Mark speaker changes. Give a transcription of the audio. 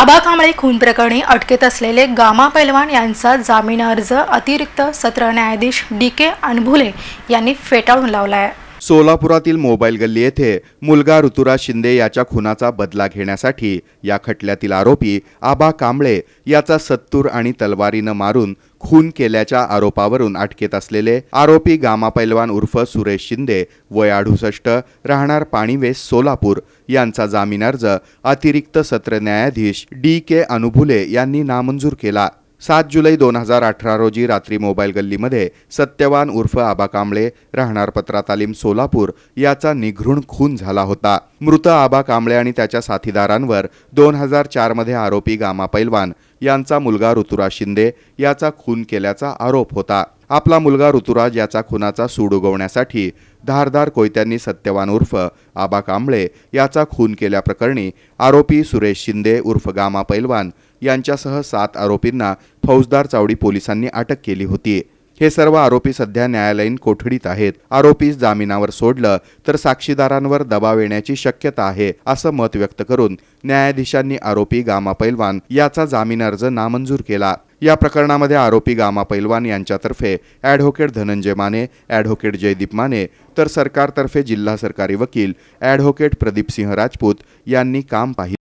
Speaker 1: आबा कांबळे खून प्रकरणी अटकेत असलेले गामा पैलवान यांचा जामीन अर्ज अतिरिक्त सत्र न्यायाधीश डी के अणभुले यांनी फेटाळून लावला आहे
Speaker 2: सोलापुरातील मोबाईल गल्ली येथे मुलगा ऋतुराज शिंदे याच्या खुनाचा बदला घेण्यासाठी या खटल्यातील आरोपी आबा कांबळे याचा सत्तूर आणि तलवारीनं मारून खून केल्याच्या आरोपावरून अटकेत असलेले आरोपी गामा पैलवान उर्फ सुरेश शिंदे वय अडुसष्ट राहणार पाणीवेस सोलापूर यांचा जामीन अर्ज अतिरिक्त सत्र न्यायाधीश डी के अनुभुले यांनी नामंजूर केला सात जुलै दोन हजार अठरा रोजी रात्री मोबाईल गल्लीमध्ये सत्यवान उर्फ आबा कांबळे राहणार पत्रा तालीम सोलापूर याचा निघृण खून झाला होता मृत आबा कांबळे आणि त्याच्या साथीदारांवर दोन हजार चारमध्ये आरोपी गामा पैलवान यांचा मुलगा ऋतुराज शिंदे याचा खून केल्याचा आरोप होता आपला मुलगा ऋतुराज याचा खुनाचा सूड उगवण्यासाठी धारदार कोयत्यांनी सत्यवान उर्फ आबा कांबळे याचा खून केल्याप्रकरणी आरोपी सुरेश शिंदे उर्फ गामा पैलवान यांच्यासह सात आरोपींना फौजदार चावडी पोलिसांनी अटक केली होती हे सर्व आरोपी सध्या न्यायालयीन कोठडीत आहेत आरोपीस जामिनावर सोडलं तर साक्षीदारांवर दबाव येण्याची शक्यता आहे असं मत व्यक्त करून न्यायाधीशांनी आरोपी गामा पैलवान याचा जामीन अर्ज नामंजूर केला या प्रकरणामध्ये आरोपी गामा पैलवान यांच्यातर्फे ॲडव्होकेट धनंजय माने ॲडव्होकेट जयदीप माने तर सरकारतर्फे जिल्हा सरकारी वकील ॲडव्होकेट प्रदीप सिंह राजपूत यांनी काम पाहिले